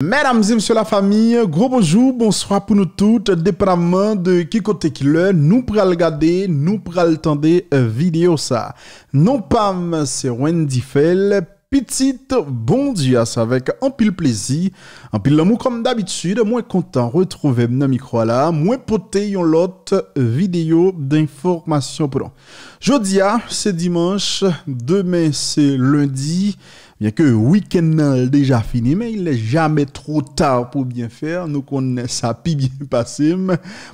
Mesdames et messieurs la famille, gros bonjour, bonsoir pour nous toutes, dépendamment de qui côté qu'il est, nous le regarder, nous pral tendre euh, vidéo ça. Non pas, c'est Wendy Fell, petite bon Dieu avec un pile plaisir, un pile l'amour comme d'habitude, moins content retrouver mon micro là, moins poté yon lot vidéo d'information pour nous. Jeudi, c'est dimanche, demain c'est lundi. Bien que le week-end déjà fini, mais il n'est jamais trop tard pour bien faire. Nous connaissons ça bien passé.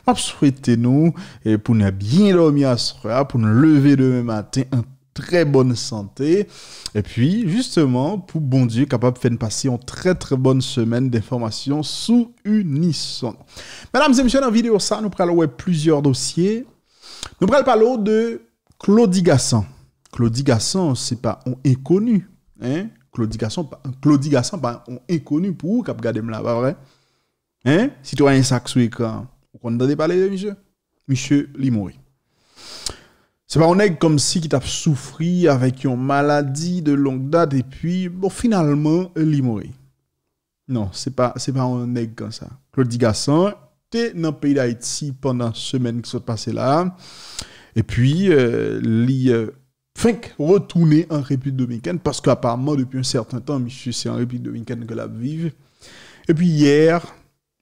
Je souhaite nous et pour nous bien dormir à soir, pour nous lever demain matin en très bonne santé. Et puis, justement, pour bon Dieu, capable de faire passer une très très bonne semaine d'informations sous Unisson. Mesdames et messieurs, dans la vidéo, ça, nous parlons plusieurs dossiers. Nous parlons de Claudie Gasson. Claudie Gasson, c'est pas est inconnu Hein? Claudie Gasson, Claudie Gasson, on inconnu pour cap garder là, pas vrai? Hein? Citoyen sac sur écran. Vous entendez parler de monsieur? Monsieur Limouri. C'est pas un nègre comme si qui t'a souffri avec une maladie de longue date et puis, bon, finalement, il Non, c'est pas, pas un nègre comme ça. Claudie Gasson, t'es dans le pays d'Haïti pendant une semaine qui s'est passée là. Et puis, euh, euh Fink retourner en République dominicaine parce qu'apparemment, depuis un certain temps, monsieur, c'est en République dominicaine que la vive. Et puis hier,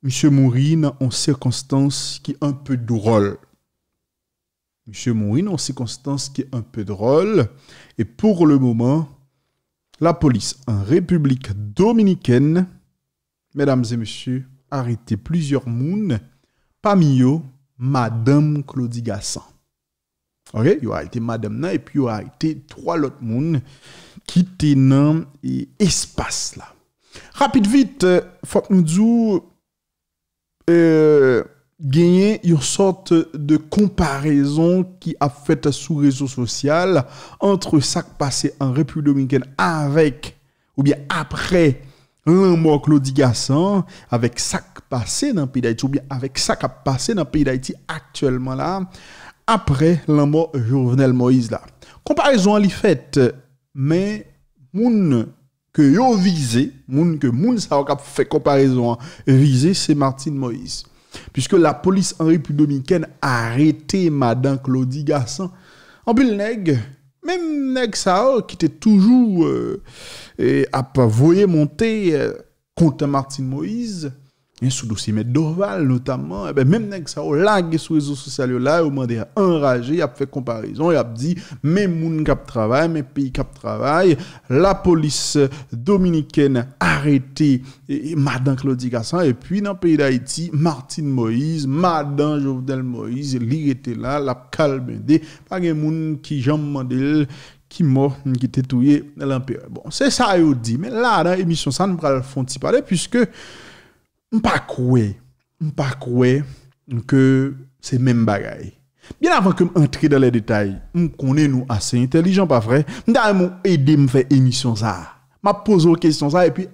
monsieur Mourine en circonstance qui est un peu drôle. Monsieur Mourine en circonstance qui est un peu drôle. Et pour le moment, la police en République dominicaine, mesdames et messieurs, a arrêté plusieurs mounes, parmi eux, Madame Claudie Gassan. Ok, yo a ite madam nan, epi yo a ite 3 lot moun ki te nan e espas la. Rapit vit, fòk nou djou euh, genyen yon sort de komparèzon ki ap fète sou rezo sosyal antre sak pase an republi dominkèn avèk ou bien apre an mò klo di gasan avèk sak pase nan pi da iti ou bien avèk sak ap pase nan pi da iti aktyèlman la après la mort Jovenel Moïse là. Comparaison est faite, mais moun que yo visé, moun que moun fait comparaison c'est Martine Moïse. Puisque la police en République dominicaine a arrêté madame Claudie Gasson. en Bulle même nèg ça qui était toujours à euh, et pas voyé monter euh, contre Martine Moïse sous dossier mais Dorval notamment Et eh ben, même nèg ça au lag sur les réseaux sociaux là au dit enragé il a fait comparaison il a dit même moun cap travail mais pays cap travail la police dominicaine arrêté madame Claudie Gassan et puis dans le pays d'Haïti Martine Moïse madame Jovenel Moïse li était là la des pas gen moun qui jambe mandel qui mort, qui tétouillé Bon, c'est ça, il dit. Mais là, dans l'émission, ça va pas le fond de parler, puisque m pa kwe, m pa kwe nke se men bagay. Bien avan ke m entri da le detay, m kone nou ase entelijan pa fre, m da a m ou edi m fe emisyon sa, ma pozo kesyon sa, e pi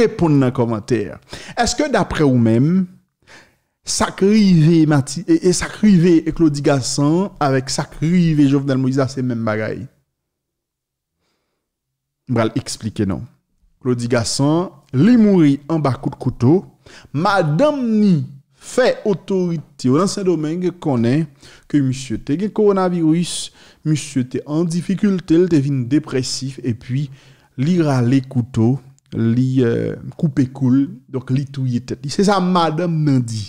reponde nan komenter. Eske dapre ou men, sak rive Mati, e sak rive Klodi Gassan, avek sak rive Jovenel Moïse, se men bagay. M bral eksplike nan. Klodi Gassan, Li mouri an bakout koutou Madame ni Fè otorite ou nan Saint-Domingue Kone ke msye te gen koronavirus Msye te an difikultel Te vin depresif E pwi li rale koutou Li koupekoul euh, Dok li touye tet Li se sa madame nan di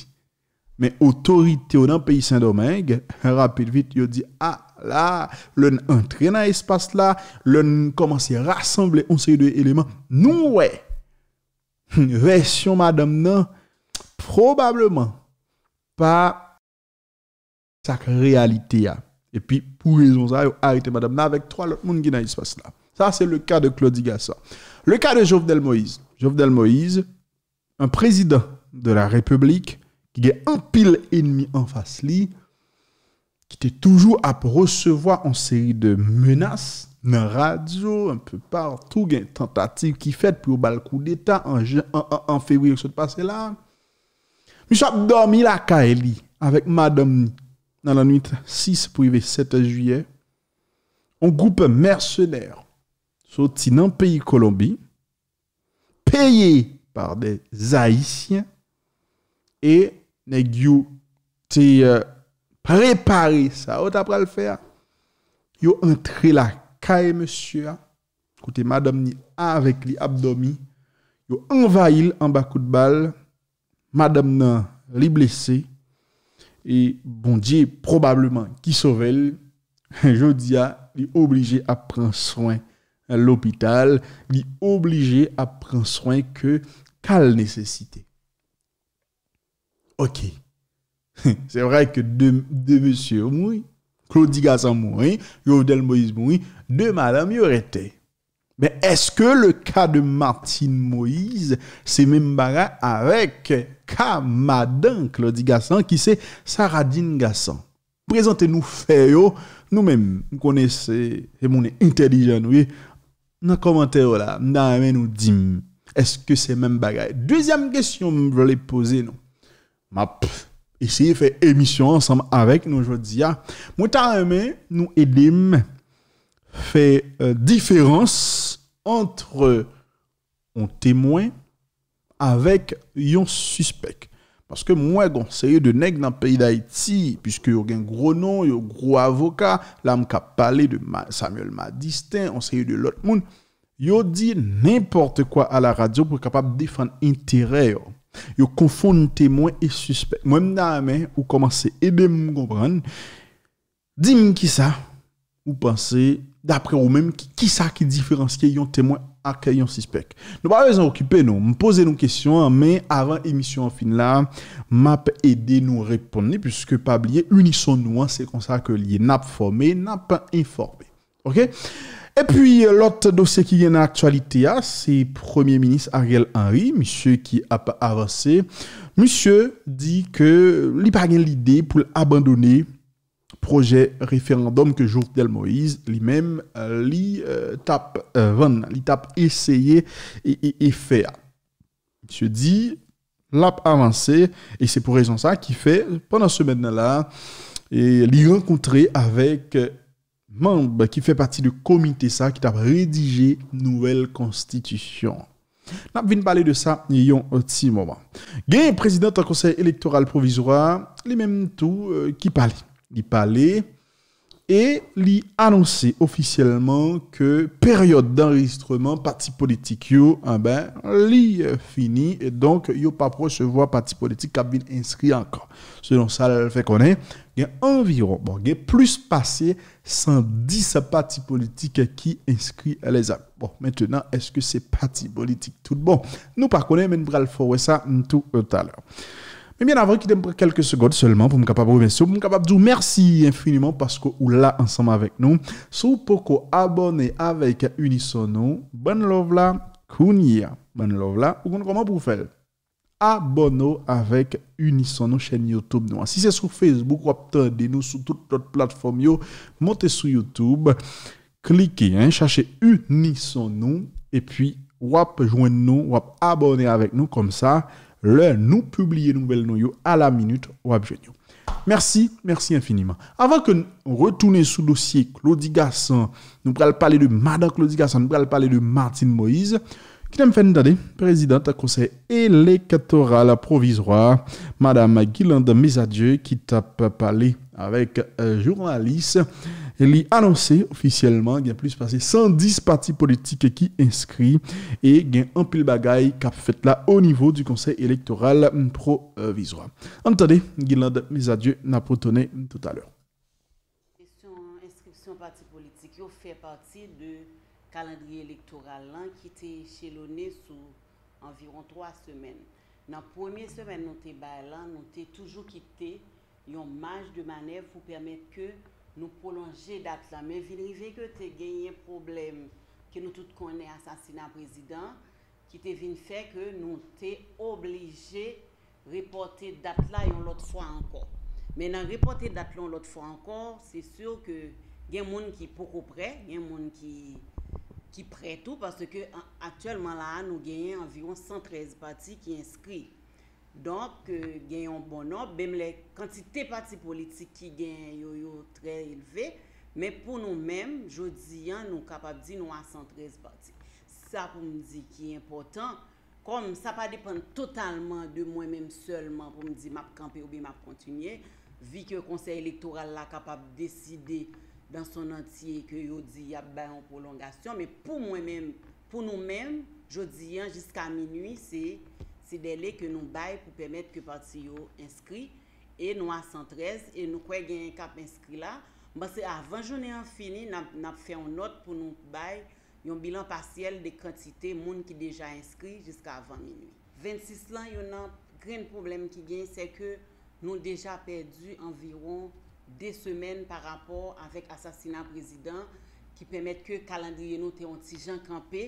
Me otorite ou nan peyi Saint-Domingue Rapit vit yo di A ah la loun entren an espas la Loun komanse rassemble On se yu de eleman nou wey version madame nan, probablement pas sa réalité. Et puis, pour raison ça, arrêté madame nan avec trois autres monde qui dans là. Ça, c'est le cas de Claudie Gassa. Le cas de Jovenel Moïse. Jovenel Moïse, un président de la République qui a un pile ennemi en face lui, qui était toujours à recevoir en série de menaces dans radio, un peu partout, il y a une tentative qui fait pour le coup d'État en, en, février, Je passé là. dormi la avec madame dans la nuit 6 pour 7 juillet. Un groupe mercenaire sorti dans le pays Colombie, payé par des Haïtiens et ont euh, préparé ça, on t'a le faire. Yo entré là et monsieur, hein. côté madame ni avec les abdomi, envahi en bas coup de balle, madame nan les blessé et bon Dieu probablement qui sauve dis jodia li obligé à prendre soin à l'hôpital, li obligé à prendre soin que qu'elle nécessité. OK. C'est vrai que deux, Monsieur, oui Claudie Gassan Moui, Jovedel Moïse Moui, de Madame Yoreté. Men eske le ka de Martine Moïse se men bagay avek ka Madame Claudie Gassan ki se Saradine Gassan? Prezante nou fè yo nou men konese, se moun e intelijan ou ye, nan komante yo la, nan amen ou di, eske se men bagay? Dwezyam gesyon moun vle pose nou, mapf. Esaye fè emisyon ansanm avèk nou jò diya. Ah. Mwen ta remè, nou edim fè euh, diferans antre yon temwen avèk yon suspek. Paske mwen gonsaye de neg nan peyi d'Haïti, piske yon gen gro non, yon gro avoka, la m ka pale de Samuel Madistin, yon saye de lot moun, yon di nèmporte kwa a la radyo pou kapap defan intere yo. Yo confond témoins et suspect. Moi-même, main, ou commencez à eh aider ben, me comprendre. Dis-moi qui ça, ou pensez, d'après vous-même, qui, ça qui différencie un témoin accueillant suspect. Nous pas besoin occuper nous, me poser nos questions hein, mais avant émission en fin là, m'a aider nous répondre puisque pas oublier unissons nous, hein, c'est comme ça que lié n'a formé, n'a pas informé. OK et puis, euh, l'autre dossier qui est en actualité, ah, c'est Premier ministre Ariel Henry, monsieur qui a avancé. Monsieur dit que n'a pas l'idée pour abandonner projet référendum que Del Moïse lui-même euh, lui euh, essayé tape essayer et, fait faire. Monsieur dit l'a avancé et c'est pour raison ça qui fait pendant ce semaine là et l'y rencontrer avec membre qui fait partie du comité ça qui a rédigé nouvelle constitution. N'a pas parler de ça il un petit moment. un président du conseil électoral provisoire, les mêmes tout euh, qui parle. Il parle et il annonçait officiellement que période d'enregistrement parti politique yo eh ben li euh, fini et donc yo pas recevoir parti politique qui inscrit encore. Selon ça, le fait connaît, il y a environ bon, il y plus passé 110 partis politiques qui inscrits les actes. Bon, maintenant, est-ce que c'est parti politique tout bon? Nous, par contre, même allons ça euh, tout à l'heure. Mais bien avant, quitter quelques secondes seulement pour me capable pour dire merci infiniment parce que vous là ensemble avec nous. Sous vous abonné avec Unisono, bonne love là, bonne love là, ou comment vous faire? abonnez-vous avec Unison, chaîne YouTube. Si c'est sur Facebook, ou nous sur toutes les plateformes, montez sur YouTube, cliquez, hein, cherchez Unison, et puis ou vous nous, avec nous, comme ça, le nous publier nouvelles noyau à la minute, ou Merci, merci infiniment. Avant que nous retournions sur le dossier Claudie Gasson, nous allons parler de Madame Claudie Gasson, nous allons parler de Martine Moïse. Kinem fèndade, prezident a konsey elekatoral provizorwa, madame Gilanda Mezadje, ki tap pale avèk euh, jounalise, li anonsè ofisyèlman gen plus pasè 110 pati politik ki inskri e gen anpil bagay kap fèt la o nivou du konsey elekatoral provizorwa. An tade, Gilanda Mezadje napotone tout alè. Kèstyon inskripsyon pati politik yo fè pati de... kalendri elektoral lan ki te chelone sou environ 3 semen. Nan pwemye semen nou te bay lan, nou te toujou ki te yon maj de manev pou permet ke nou polonje dat la. Men vinive ke te genye problem ke nou tout konen asasina prezident, ki te vinfe ke nou te oblige reporte dat la yon lot fwa ankor. Men nan reporte dat la yon lot fwa ankor, se sur ke gen moun ki pokopre, gen moun ki Ki preto, parce ke aktuelman la an nou genyen environ 113 pati ki inskri. Donk genyon bonob, bem le kantite pati politik ki genyon yon yon tre elve, men pou nou men, jodi yan nou kapap di nou an 113 pati. Sa pou m di ki important, kom sa pa depan totalman de mwen menm selman pou m di map kampe ou bi map kontinye, vi ki yon konsey elektoral la kapap deside. dan son antye ke yo di ap bay an prolongasyon, me pou mwen men, pou nou men, jodi an, jiska minuy, se dele ke nou bay pou pemet ke pati yo inskri, e nou an 113, e nou kwe gen yon kap inskri la, mbase bon, avan jounen an fini, nan ap fè an not pou nou bay, yon bilan pasyel de kantite moun ki deja inskri, jiska avan minuy. 26 lan, yon nan gren problem ki gen, se ke nou deja perdi environ de semen par rapor avek asasina prezident ki pemet ke kalandriye nou te ont si jan kampe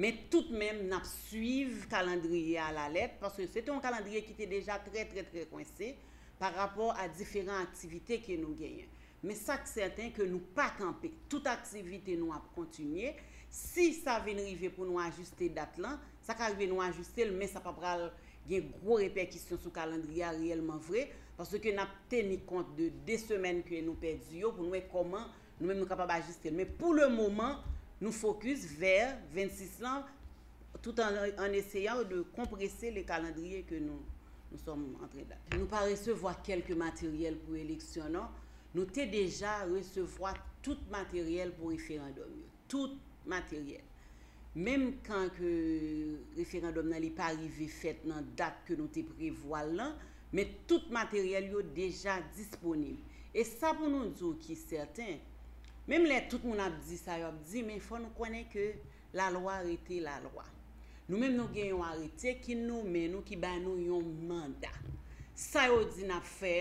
me tout mem nap suive kalandriye a la let paske se te yon kalandriye ki te deja tre tre tre konse par rapor a diferent aktivite ke nou genyen me sa k certain ke nou pa kampe tout aktivite nou ap kontinye si sa venrive pou nou ajuste dat lan sa ka venrive nou ajuste le mes apapral gen gwo repèkisyon sou kalandria rèlman vre, pwase ke nap teni kont de de semen ke nou pèdzi yo pou nou e koman nou mè mè kapabajistè mè pou le mouman nou fokus ver 26 lang tout an eseyan ou de kompresse le kalandrie ke nou nou som entren da. Nou pa resevo a kelke materiel pou eleksyonon nou te deja resevo a tout materiel pou eferandom tout materiel Mem kan ke referandom nan li parive fèt nan dat ke nou te prevoal lan, men tout materyal yo deja disponible. E sa pou nou di yo ki certain, menm le tout moun ap di sa yo ap di, men fò nou konen ke la lo a rete la lo a. Nou menm nou gen yon a rete ki nou men nou ki ban nou yon manda. Sa yo di na fè,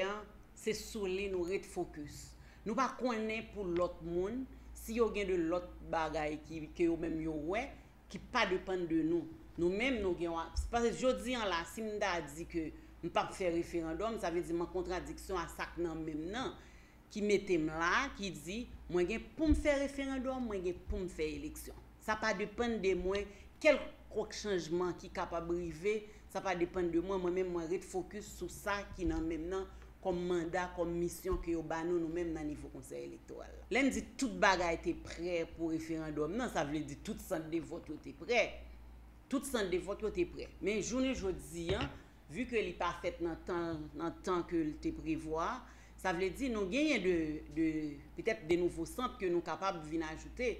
se sou li nou rete fokus. Nou pa konen pou lot moun, si yo gen de lot bagay ki yo menm yon wè, ki pa depen de nou. Nou menm nou gen wak. Se parè, jodi an la, si menda a di ke, m pa pou fè referendum, sa ven di man kontradiksyon a sak nan menm nan, ki metem la, ki di, mwen gen pou m fè referendum, mwen gen pou m fè eleksyon. Sa pa depen de mwen, kel krok chanjman ki kapabrive, sa pa depen de mwen, mwen men mwen refokus sou sa, ki nan menm nan, kom mandat, kom misyon ki yo bano nou men manivou konsey elektwal. Len di tout bagay te pre pou referandoum nan, sa vle di tout san devote yo te pre. Tout san devote yo te pre. Men jouni joudi an, vu ke li pa fèt nan tan ke te privwa, sa vle di nou genyen de, pitep de nouvo sanp ke nou kapab vin ajoute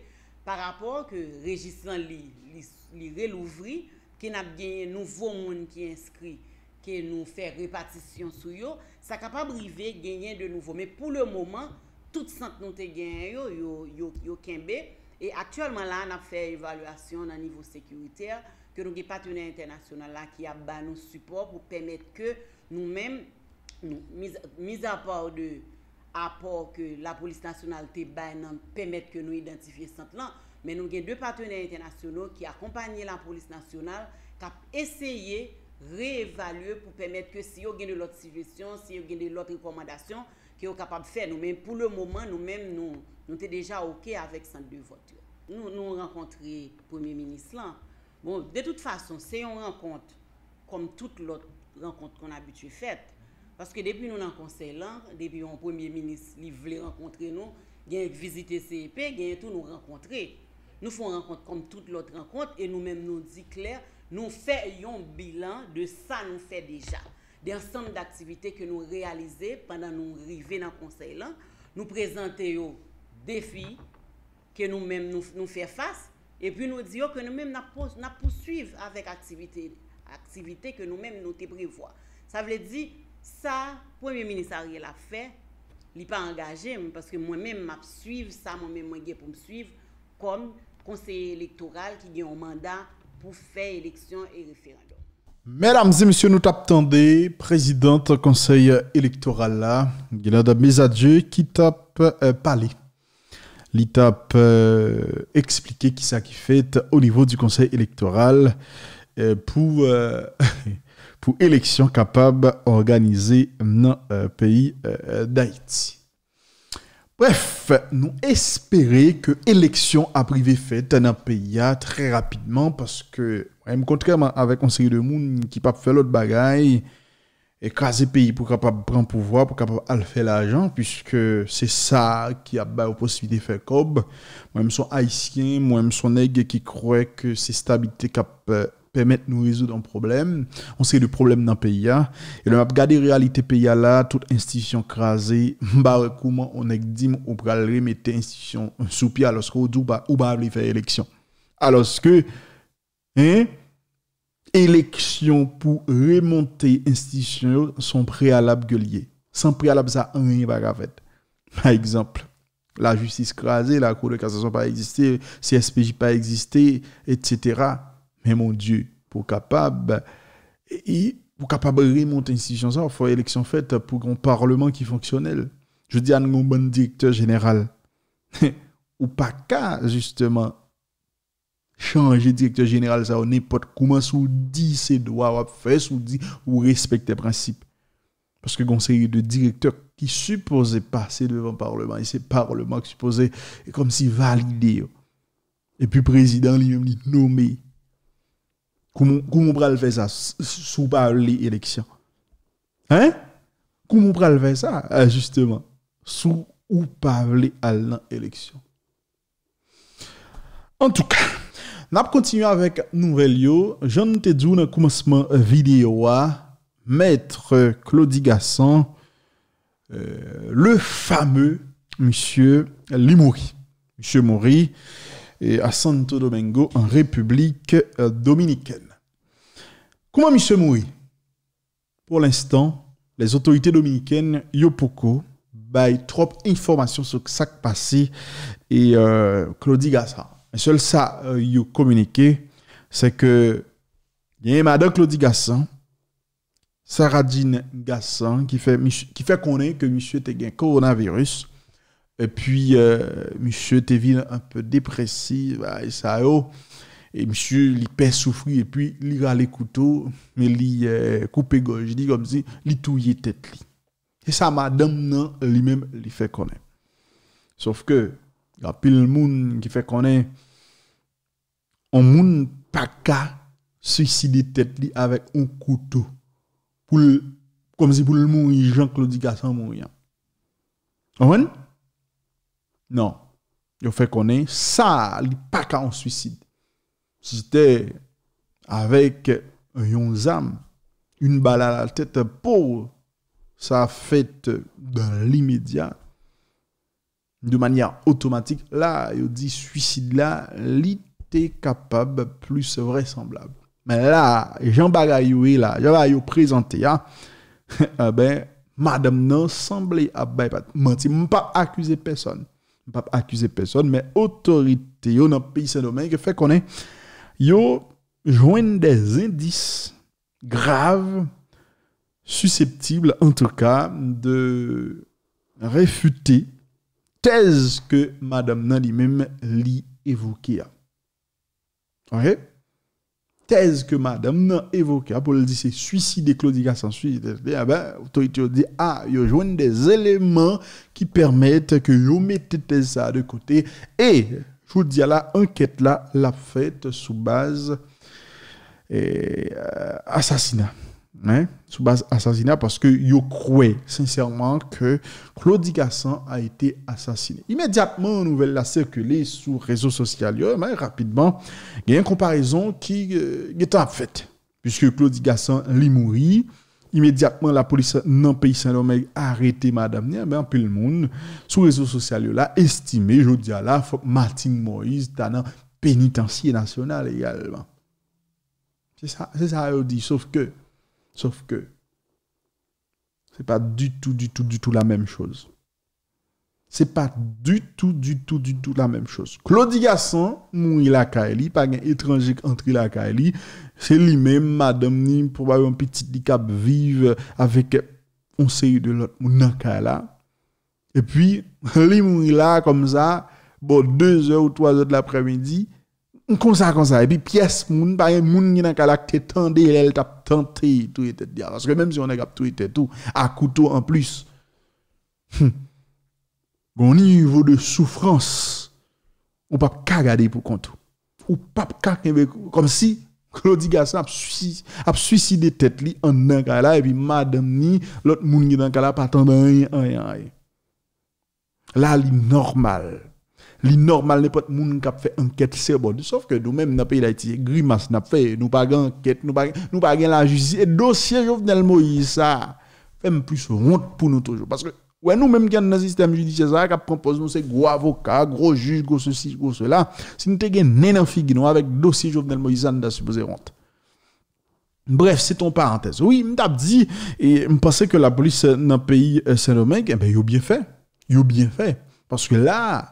par rapport ke rejisan li relouvri ki nap genyen nouvo moun ki inskri ki nou fè repatisyon sou yo sa kapab rive genyen de nouvo. Me pou le mouman, tout sante nou te genyen yo, yo kenbe, e atyolman la an ap fè evalwasyon nan nivou sekurite, ke nou gen patenè internasyonan la ki ap ban nou support pou pèmet ke nou men, mis apor de, apor ke la polis nasyonal te ban nan pèmet ke nou identifiye sante lan, men nou gen dè patenè internasyonan ki akompanyè la polis nasyonal kap esyeye re-evaluè pou pèmèd ke si yo gen de lòt sivisyon, si yo gen de lòt rekomandasyon, ki yo kapab fè nou mèm pou lè mouman, nou mèm nou te deja ok avèk san de vòtur. Nou nou renkontri pòmè minis lan. Bon, de e tout fason, se yon renkont, kom tout lòt renkont kon abitü fèt, paske depi nou nan konsey lan, depi yon pòmè minis li vlè renkontri nou, gen yon vizite CEP, gen yon tout nou renkontri. Nou fòn renkont kom tout lòt renkont, e nou mèm nou di klèr, Nou fè yon bilan de sa nou fè deja. Der sèm d'aktivite ke nou realize pandan nou rive nan konsey lan. Nou prezante yon defi ke nou mèm nou fè fase. E pi nou di yo ke nou mèm napousuive avek aktivite. Aktivite ke nou mèm nou te brevoa. Sa vle di, sa, pou enye minerali la fè, li pa angaje, mwen mèm ap suiv, sa mèm mèm mwen gè pou mèm suiv, kon konsé yon lektoral ki gè yon manda pour faire élection et référendum. Mesdames et messieurs, nous t'attendons, présidente conseil électoral là, Guilherme Mesadieu, qui tape euh, parler, parlé. Euh, Il qui ça qui fait au niveau du conseil électoral euh, pour, pour élection capable d'organiser dans le pays d'Haïti. Bref, nous espérons que l'élection a privé fait dans le pays ah, très rapidement parce que, même contrairement avec un série de monde qui pas faire l'autre bagaille, écraser pays pour capable prendre pouvoir, pour capable aller faire l'argent, puisque c'est ça qui a la possibilité de faire comme. Moi-même, suis haïtien, moi-même, suis nègre qui croit que c'est stabilité capable permettre de nous résoudre un problème, on sait le problème dans le pays. Hein. Et le map garder réalité pays là, toute institution crasée, bah, comment on est dit, on peut remettre institutions sous pied alors qu'on dit, bah, ou bah, faire élection. Alors que, hein, élection pour remonter institution sont préalables Sans préalable, ça, rien va faire. Par exemple, la justice crasée, la cour de cassation pas existé, CSPJ pas existé, etc. Mais mon Dieu, pour capable, et pour capable de remonter l'institution, ça, il faut une élection faite pour un parlement qui fonctionnel. Je dis à un bon directeur général, ou pas qu'à justement changer directeur général, ça, n'importe comment, sous dit ses doigts, ou fait, sous dit, ou respecter les principes. Parce que conseiller de directeur qui supposait passer devant le Parlement, et c'est Parlement qui supposait, comme si valider Et puis président lui-même dit nommé. Comment on parle faire ça sous par l'élection Hein Comment le faire ça justement sous ou parler à l'élection En tout cas, va continuer avec nouvelle Je ne te dit dans commencement vidéo à maître Claudie Gasson euh, le fameux monsieur Limouri. Monsieur Mori et à Santo Domingo en République dominicaine. Comment monsieur Moui Pour l'instant, les autorités dominicaines Yopoko baillent trop d'informations sur ce qui passé et euh, Claudie Gassa. Mais seul ça euh, c'est que il y a madame Claudie Gassan Saradine Gassan qui fait qui fait connaître que monsieur était un coronavirus epi, euh, monsye te vil anpe depresi, oh. monsye li pe soufri, epi, li rale koutou, li koupe euh, gojdi, li touye tet li. E sa madame nan, li men li fe konen. Sof ke, apil moun ki fe konen, an moun pa ka suicide tet li avek ou koutou. Pou, komzi pou l moun yi Jean-Claude Gassan moun yon. Anwen? Non. Yo fait est ça, il pas qu'à suicide. C'était avec un âme, une balle à la tête pour sa fait dans l'immédiat. De manière automatique, là, il dit suicide là, était capable plus vraisemblable. Mais là, Jean Bagayou est là, Jean présenter. présenté, hein. eh ben, madame non semblait à ben, pas pas accuser personne pas accuser personne, mais autorité dans le pays Saint-Domingue fait qu'on est, yo joignent des indices graves, susceptibles en tout cas de réfuter thèse que Madame nani même l'y évoquait. Ok? thèse que madame n'a hein, pour le dire c'est suicide de Claudia et eh ben, toi dit, ah, il y a des éléments qui permettent que vous mettez ça de côté. Et, je vous dis la enquête là, la fête sous base et, euh, assassinat. Hein, sous base assassinat parce que yo croyait sincèrement que Claudie Gassan a été assassiné. Immédiatement, nouvelle a circulé sur réseaux sociaux, mais rapidement, il y a une comparaison qui euh, est en fait. Puisque Claudie Gassan l'a mourit, immédiatement la police non pays Saint-Domingue a arrêté madame mais en peu le monde sur les réseaux sociaux là estimé je dis que Martin Moïse dans pénitencier national également c'est ça c'est ça dit sauf que Sauf que ce n'est pas du tout, du tout, du tout la même chose. C'est pas du tout, du tout, du tout la même chose. Claudie Gasson mourit la Kaeli, pas un étranger entre la Kaeli. C'est lui-même, madame, ni un petit handicap vive avec un série de l'autre monde là. Et puis, lui mourit là comme ça, bon, deux heures ou trois heures de l'après-midi. Un konsa konsa, epi piyes moun, bayen moun nye nan kalak te tende, lèl tap tende, touye tet diyan. Aske mèm si yon ek ap touye tetou, akoutou an plus, hm. gouni yivou de soufrans, ou pap kak gade pou kontou. Ou pap kak genvekou. Kom si, klo di gasan ap suicide tet li, an nan kalak, epi madem ni, lot moun nye nan kalak patanda, ay, ay, ay. La li normal. La li normal. li normal n'importe moun qui fait enquête bon. sauf que nous même dans pays d'Haïti grimace n'a fait nous pas enquête nous pas fait pas la justice et dossier Jovenel Moïse ça fait plus honte pour nous toujours parce que ouais nous mêmes dans le système judiciaire ça qui propose nous c'est gros avocat gros juge gros ceci gros cela si nous te fait nan figue nous avec dossier Jovenel Moïse on supposé honte Bref, c'est ton parenthèse. Oui, me dit, et pensais que la police euh, dans le pays euh, Saint-Domingue, eh ben, ils ont bien fait. Ils ont bien fait. Parce que là,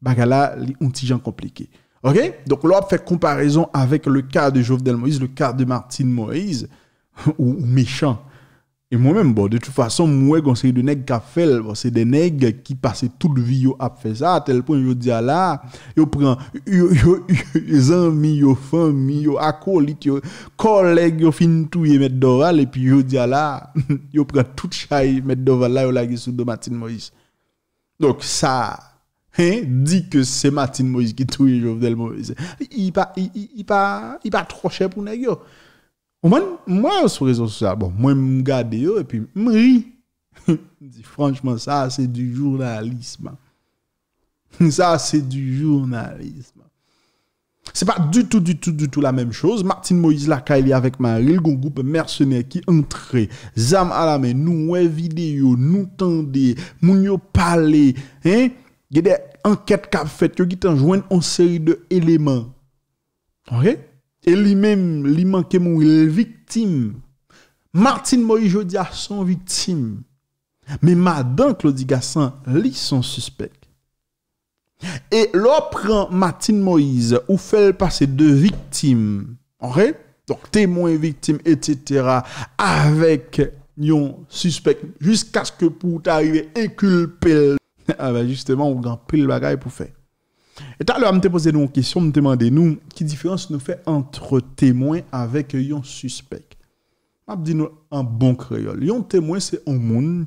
bagala un petit gens compliqué. OK Donc là fait comparaison avec le cas de Jovenel Moïse, le cas de Martin Moïse ou, méchant. Et moi-même bon, de toute façon, moi conseil de nèg qu'a fait, bon, c'est des nègres qui passaient toute vie à faire ça à tel point yo à ah là, je prends yo yo les amis, yo famille, yo acolytes, yo collègue yo fin touyer mettre doral et puis yo à ah là, yo prend toute chaille mettre doral là yo la sous de Martin Moïse. Donc ça hein, dit que c'est Martin Moïse qui touille Jovenel Moïse. Il pas il pas il pas trop cher pour nèg on Moi sur les réseaux sociaux, bon, moi me regarde et puis me dit franchement ça c'est du journalisme. Ça c'est du journalisme. C'est pas du tout, du tout, du tout la même chose. Martin Moïse là, il est avec Marie, le groupe mercenaire qui entre, zam Alame, la nous, ouais, vidéo, nous tendez, nous, parler, hein? il y a des enquêtes qui ont faites, qui ont joint une série d'éléments. OK? Et lui-même, lui manque victime. Martine Moïse Jodia son victime. Mais madame Claudie Gassin, lui, sont suspect Et l'on prend Martine Moïse, ou fait passer de victimes, Ok donc témoin, victime, etc., avec un suspect, jusqu'à ce que pour t'arriver inculpé Ah bah, justement, on a pris le bagage pour faire. Et alors je me posé une question, je me suis nous, quelle différence nous fait entre témoin avec un suspect Je suis nous en bon créole. Un témoin, c'est un monde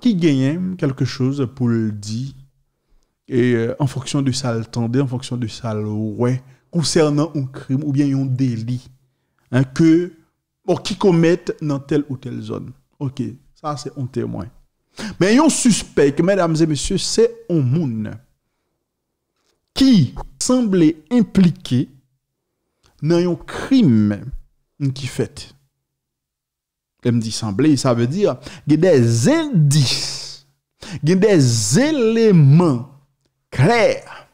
qui gagne quelque chose pour le dire, et euh, en fonction de ça, le en fonction de ça, le ouais, concernant un crime ou bien un délit hein, que, bon, qui commettent dans telle ou telle zone. Ok, ça c'est un témoin. Mais yon suspect, mesdames et messieurs, c'est un monde qui semblait impliqué dans un crime qui fait. Elle me dit sembler, ça veut dire qu'il y a des indices, des éléments clairs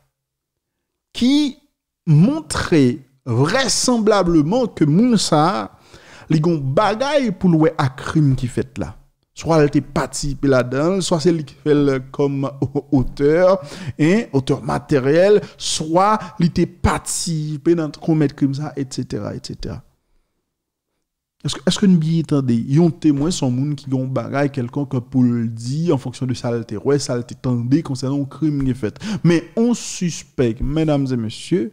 qui montraient vraisemblablement que Moussa sa a des bagailles pour le à crime qui fait là. Soa li te pati pe la dan, soa se li ke fel kom oteur, e, oteur materyel, soa li te pati pe nan koumet krim sa, etc., etc. Eske nou biye tande, yon temwen son moun ki gon bagay kelkon ke pou l di en fonksyon de sa la te roue, sa la te tande konsenon krim nge fet. Men, on suspek, men dam ze monsye,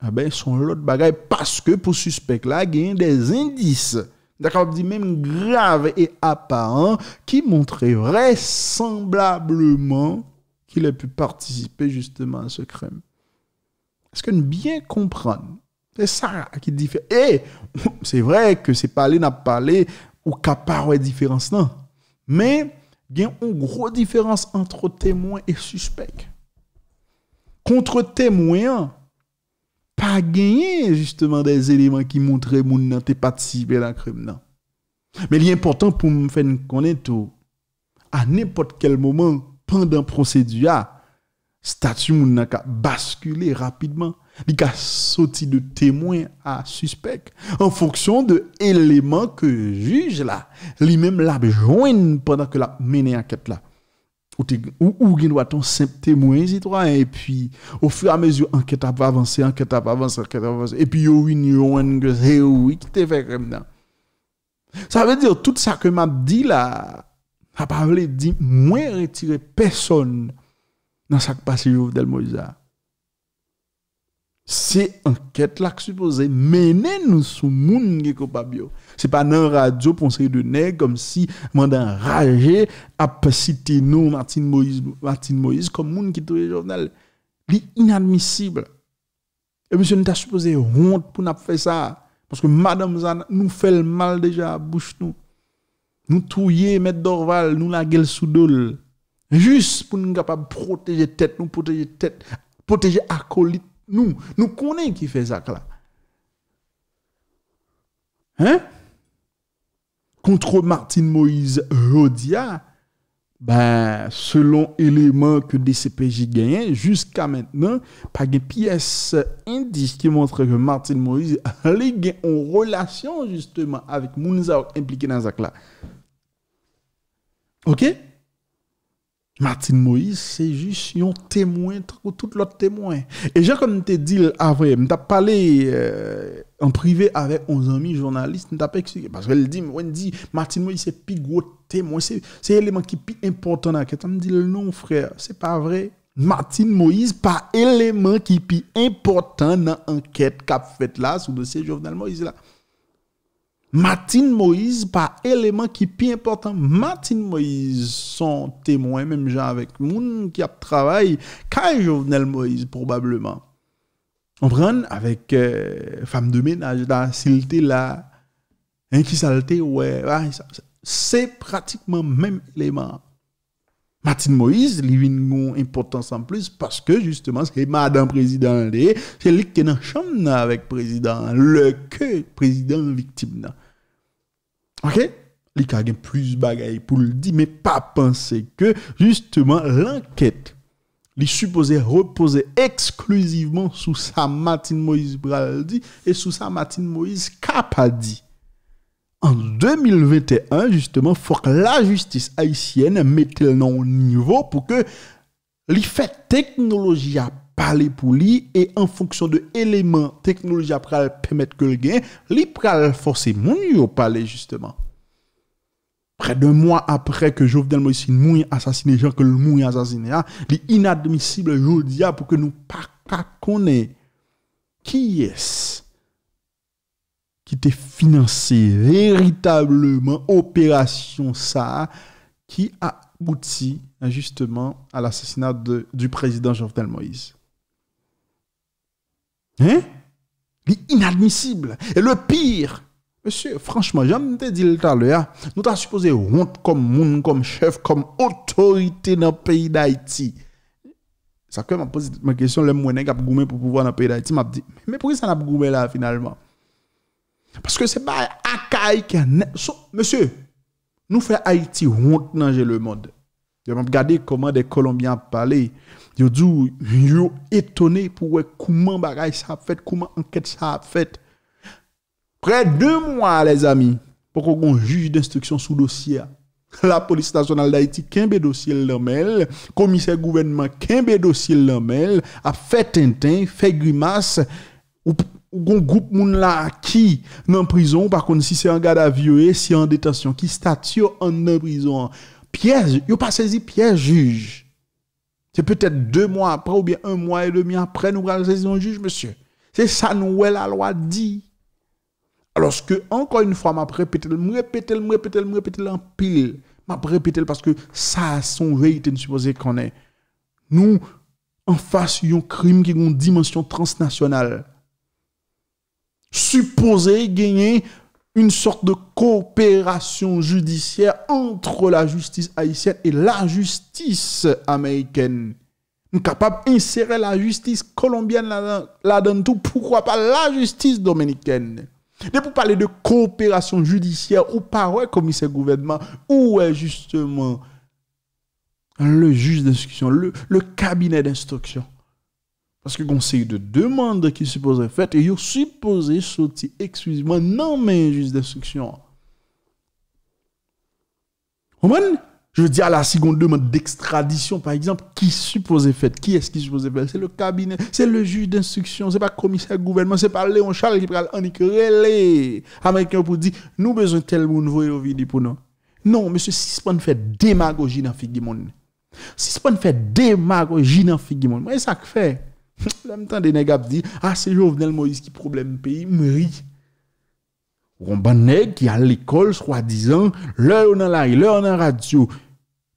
abe ah yon son lot bagay, paske pou suspek la gen des indis. D'accord, dit même grave et apparent qui montrait vraisemblablement qu'il a pu participer justement à ce crime. Est-ce que nous bien comprendre C'est ça qui dit. Et eh, c'est vrai que c'est parler n'a parlé ou de différence non. Mais il y a une grosse différence entre témoin et suspect. Contre témoin, pa genye justement des eleman ki moun tre moun nan te pati be la krem nan. Me li important pou mwen fen konen tou, an nepot kel mounman pandan prosedu a, statu moun nan ka baskule rapidman, li ka soti de temwen a suspek, an fonksyon de eleman ke juj la, li men la bejwen pandan ke la mene aket la. ou qui doit ton simple témoin citoyen et puis au fur et à mesure enquête a avancé enquête a avancer, enquête a avancer. et puis yo union héroïque qui te fait comme ça ça veut dire tout ça que m'a dit là a parlé dit moins retirer personne dans ça que passe Jovenel Moïse c'est enquête là que supposé mener nous sous moun qui capable c'est pas dans radio pour se de comme si mandan rage a cité nous Martin Moïse Martin Moïse comme moun qui le journal inadmissible. et monsieur nous supposé honte pour n'a fait ça parce que madame Zana nous fait le mal déjà à bouche nous nous touyer mettre Dorval nous la gueule sous dol juste pour nous capable protéger tête nous protéger tête protéger acolyte nous, nous connaissons qui fait ça là. Hein? Contre Martine Moïse Rodia, ben, selon éléments que DCPJ gagne jusqu'à maintenant, pas de pièces indices qui montrent que Martine Moïse a en relation justement avec Mounzao impliqué dans ça là. OK? Martin Moïse, se jish yon temwen, tout lot temwen. E jè kon mwen te dil avre, mwen ta pale euh, en prive avre 11.000 jounalist, mwen ta pe eksik. Pas wè l di, mwen di, Martin Moïse se pi gwo temwen, se eleman ki pi importan nan anket. Mwen di, non frè, se pa vre, Martin Moïse pa eleman ki pi importan nan anket kap fet la sou dosye jounal Moïse la. Matin Moïse pa eleman ki pi important, Matin Moïse son temoy, mèm jan avèk moun ki ap travay, kaj ou vnel Moïse probablèman. On pran avèk euh, fam de menaj dan silte la, enki salte, wè, wè, se pratikman mèm eleman. Matin Moïse li vin goun impotant san plus paske justement se madan prezident li, se li kenan chan nan avèk prezident, le ke prezident viktim nan. Ok, li kagen plus bagay pou li di, me pa panse ke justement lanket li suppose repose eksklusivman sou sa Matin Moïse bral di e sou sa Matin Moïse kap a di. An 2021, justement, fok la justice Haitienne mette l nan ou nivou pou ke li fe teknoloji a pale pou li e an fonksyon de elemen teknoloji a pale pemet ke l gen, li pale force mouni ou pale, justement. Pre de mwa apre ke Jovdel Moïse mouni asasine jan ke l mouni asasine jan, li inadmisible joul dia pou ke nou pakakone ki yes. qui te financé véritablement opération ça qui a abouti hein, justement à l'assassinat du président Jovenel Moïse. Hein? Inadmissible. Et le pire, monsieur, franchement, j'aime te dire tout à l'heure, nous t'as supposé honte comme monde, comme chef, comme autorité dans le pays d'Haïti. Ça quand m'a posé ma question, le moyen qui a pour pouvoir dans le pays d'Haïti, m'a dit, mais pourquoi ça n'a pas là finalement? Paske se ba akay ki anè. So, mese, nou fe Haiti honte nan jè le mod. Jè mèm gade koman de Colombian pale, jè djou, jè mèm etone pou wè kouman bagay sa fèt, kouman anket sa fèt. Prè dè mwa, lè zami, pou kou kon juj d'instruksyon sou dosye. La polisitasyonal d'Haïti, kèmbe dosye lèmèl, komise gouvernement, kèmbe dosye lèmèl, a fèt enten, fèt grimas, ou pou un groupe moun là qui en prison par contre si c'est un garde à vue si en détention qui statue en prison piège a pas saisi piège juge c'est peut-être deux mois après ou bien un mois et demi après nous allons saisir un juge monsieur c'est ça nous la loi dit alors que encore une fois m'a répété me répéter me répéter me répéter en pile m'a répéter parce que ça son vérité nous supposé qu'on est nous en face un crime qui a une dimension transnationale Supposer, gagner une sorte de coopération judiciaire entre la justice haïtienne et la justice américaine. Capable d'insérer la justice colombienne là-dedans, tout. Pourquoi pas la justice dominicaine? Ne pour parler de coopération judiciaire ou par le commissaire gouvernement, où est justement le juge d'instruction, le cabinet d'instruction? Parce que conseil de demande qui supposé faite, et il supposé sortir exclusivement non mais juge d'instruction. Comment Je veux dire, à la seconde demande d'extradition, par exemple, qui supposé faite Qui est-ce qui supposé faire C'est le cabinet, c'est le juge d'instruction, c'est pas le commissaire gouvernement, c'est pas Léon Charles qui parle en les américain pour dire, nous besoin tel monde voyer au vide pour nous. Non, monsieur, si ce fait démagogie dans la figure monde. Si ce fait démagogie dans la figure monde, c'est ça que fait. même temps, des nègres disent « Ah, c'est Jovenel Moïse qui problème pays, mri. Ou un bon qui à l'école, soi-disant, l'heure dans la l'heure la radio.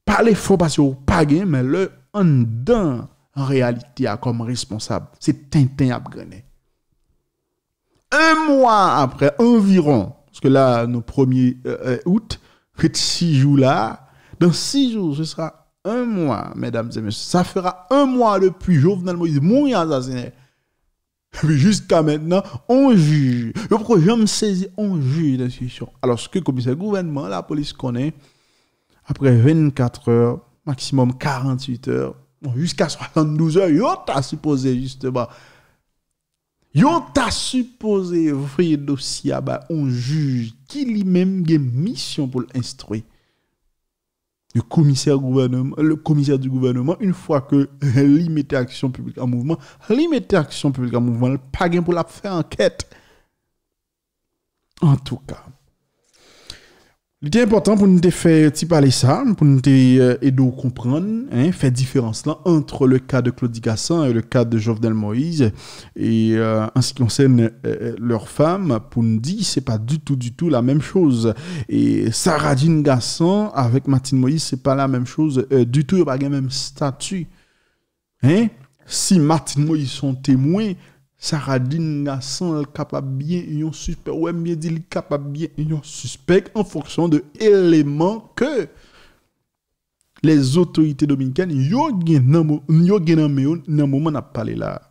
parler faux parce que vous gain mais l'heure en dedans, en réalité, a comme responsable. C'est Tintin abgrené. Un mois après, environ, parce que là, nos premiers er août, six jours là, dans six jours, ce sera un mois, mesdames et messieurs, ça fera un mois depuis Jovenel Moïse mourir assassiné. Et puis jusqu'à maintenant, on juge. Le programme saisis, on juge l'institution. Alors, ce que le commissaire gouvernement, la police connaît, après 24 heures, maximum 48 heures, jusqu'à 72 heures, ils t'a supposé justement, Yon t'a supposé ouvrir dossier ah bah, on juge qui lui-même a une mission pour l'instruire le commissaire, gouvernement, le commissaire du gouvernement, une fois que limiter e action publique en mouvement, limiter e action publique en mouvement, pas gain pour la faire enquête. En tout cas, L'idée important pour nous faire parler ça, pour nous aider euh, à comprendre, hein, faire différence entre le cas de Claudie Gassin et le cas de Jovenel Moïse. Et euh, en ce qui concerne euh, leur femme, pour nous dire, c'est pas du tout, du tout la même chose. Et Sarah Jean avec Martine Moïse, c'est pas la même chose du tout. Il n'y a pas le même statut. Hein? Si Martine Moïse sont témoins, Saradine sans capable bien un suspect ou bien dit capable bien un suspect en fonction de éléments que les autorités dominicaines ont eu yo le moment n'a parlé là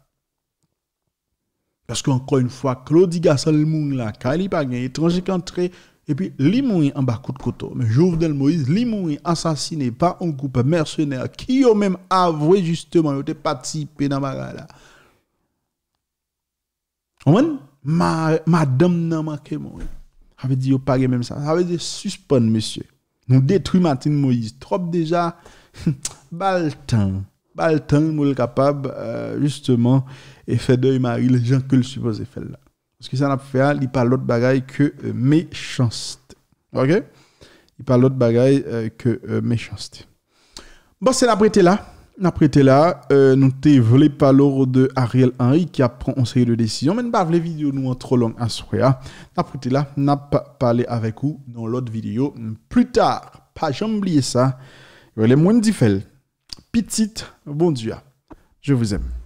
parce qu'encore une fois Claudie Gasson le la Kali pas étranger qui entré et puis lui mouri en bas de côté mais Jovenel Moïse lui mouri assassiné par un groupe mercenaires qui ont même avoué justement ont participé dans bagarre là on madame n'a manqué moi. Ça veut dire, pas même ça. Ça veut dire, suspendre, monsieur. Nous détruisons Martin Moïse. Trop déjà, Baltan. Baltan, Bal temps, capable, euh, justement, et faire deuil Marie, les gens que le supposé faire là. Parce que ça n'a pas fait, il parle d'autre bagaille que euh, méchanceté. Ok? Il parle d'autre bagaille euh, que méchanceté. Bon, c'est la prêté là. Après, là, euh, nous t'es voulons l'ordre de Ariel Henry qui apprend une série de décisions, mais ne pas les vidéos nous en trop longue à soir. Après, là, n'a pas parlé avec vous dans l'autre vidéo plus tard. Pas jamais oublié ça. Les moins diffèles. Petite, bon Dieu. Je vous aime.